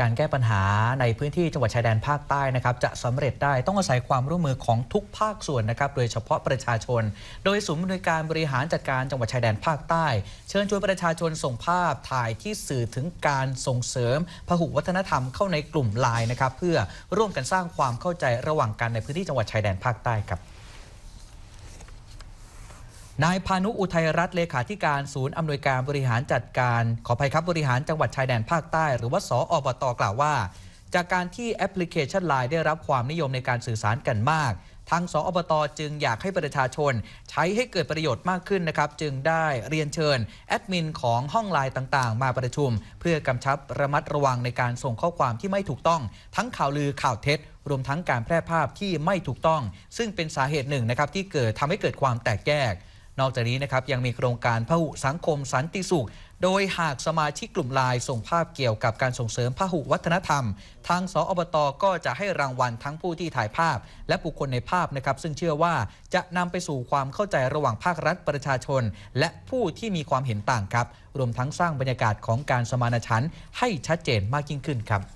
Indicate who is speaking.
Speaker 1: การแก้ปัญหาในพื้นที่จังหวัดชายแดนภาคใต้นะครับจะสำเร็จได้ต้องอาศัยความร่วมมือของทุกภาคส่วนนะครับ โดยเฉพาะประชาชน โดยศูนย์บริการบริหารจัดการจังหวัดชายแดนภาคใต้ เชิญชวนประชาชนส่งภาพถ่ายที่สื่อถึงการส่งเสริมพหุวัฒนธรรมเข้าในกลุ่มไลน์นะครับ เพื่อร่วมกันสร้างความเข้าใจระหว่างกันในพื้นที่จังหวัดชายแดนภาคใต้ครับนายพานุอุทัยรัตน์เลขาธิการศูนย์อำนวยการบริหารจัดการ ขออภัยครับบริหารจังหวัดชายแดนภาคใต้ หรือว่าสออบตกล่าวว่า จากการที่แอปพลิเคชันไลน์ได้รับความนิยมในการสื่อสารกันมากทางสออบตจึงอยากให้ประชาชน ใช้ให้เกิดประโยชน์มากขึ้นนะครับ จึงได้เรียนเชิญแอดมินของห้องไลน์ต่าง ๆ มาประชุม เพื่อกำชับระมัดระวังในการส่งข้อความที่ไม่ถูกต้อง ทั้งข่าวลือข่าวเท็จ รวมทั้งการแพร่ภาพที่ไม่ถูกต้อง ซึ่งเป็นสาเหตุหนึ่งนะครับที่เกิดทำให้เกิดความแตกแยกนอกจากนี้นะครับยังมีโครงการพหุสังคมสันติสุขโดยหากสมาชิกกลุ่มลายส่งภาพเกี่ยวกับการส่งเสริมพหุวัฒนธรรมทางสออบตก็จะให้รางวัลทั้งผู้ที่ถ่ายภาพ และบุคคลในภาพนะครับซึ่งเชื่อว่าจะนำไปสู่ความเข้าใจระหว่างภาครัฐประชาชน และผู้ที่มีความเห็นต่างครับ รวมทั้งสร้างบรรยากาศของการสมานฉันท์ให้ชัดเจนมากยิ่งขึ้นครับ